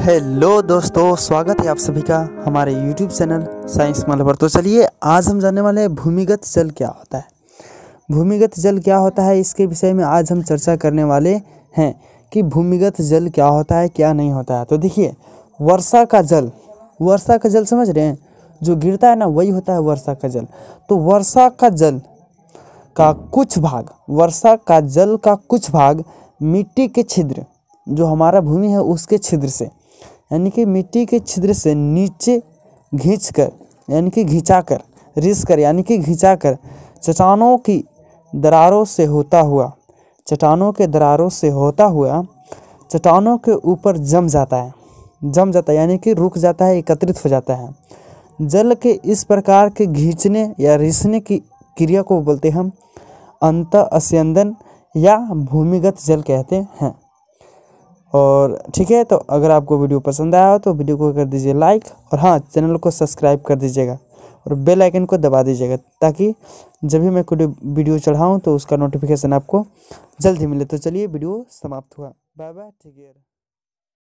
hello दोस्तों स्वागत है आप सभी का हमारे यूट्यूब चैनल साइंस मल पर तो चलिए आज हम जानने वाले हैं भूमिगत जल क्या होता है भूमिगत जल क्या होता है इसके विषय में आज हम चर्चा करने वाले हैं कि भूमिगत जल क्या होता है क्या नहीं होता है तो देखिए वर्षा का जल वर्षा का जल समझ रहे हैं जो गिरता है ना वही होता है वर्षा का जल तो वर्षा का जल का कुछ भाग वर्षा का जल का कुछ भाग मिट्टी के छिद्र जो हमारा भूमि है उसके छिद्र से यानी कि मिट्टी के छिद्र से नीचे घींच कर यानी कि घिंचा कर रिस कर यानी कि घिंचा कर चट्टानों की दरारों से होता हुआ चट्टानों के दरारों से होता हुआ चट्टानों के ऊपर जम जाता है जम जाता है यानी कि रुक जाता है एकत्रित हो जाता है जल के इस प्रकार के घींचने या रिसने की क्रिया को बोलते हम अंत अस्यंदन या भूमिगत जल कहते हैं और ठीक है तो अगर आपको वीडियो पसंद आया हो तो वीडियो को कर दीजिए लाइक और हाँ चैनल को सब्सक्राइब कर दीजिएगा और बेल आइकन को दबा दीजिएगा ताकि जब भी मैं कोई वीडियो चढ़ाऊँ तो उसका नोटिफिकेशन आपको जल्द ही मिले तो चलिए वीडियो समाप्त हुआ बाय बाय टेक केयर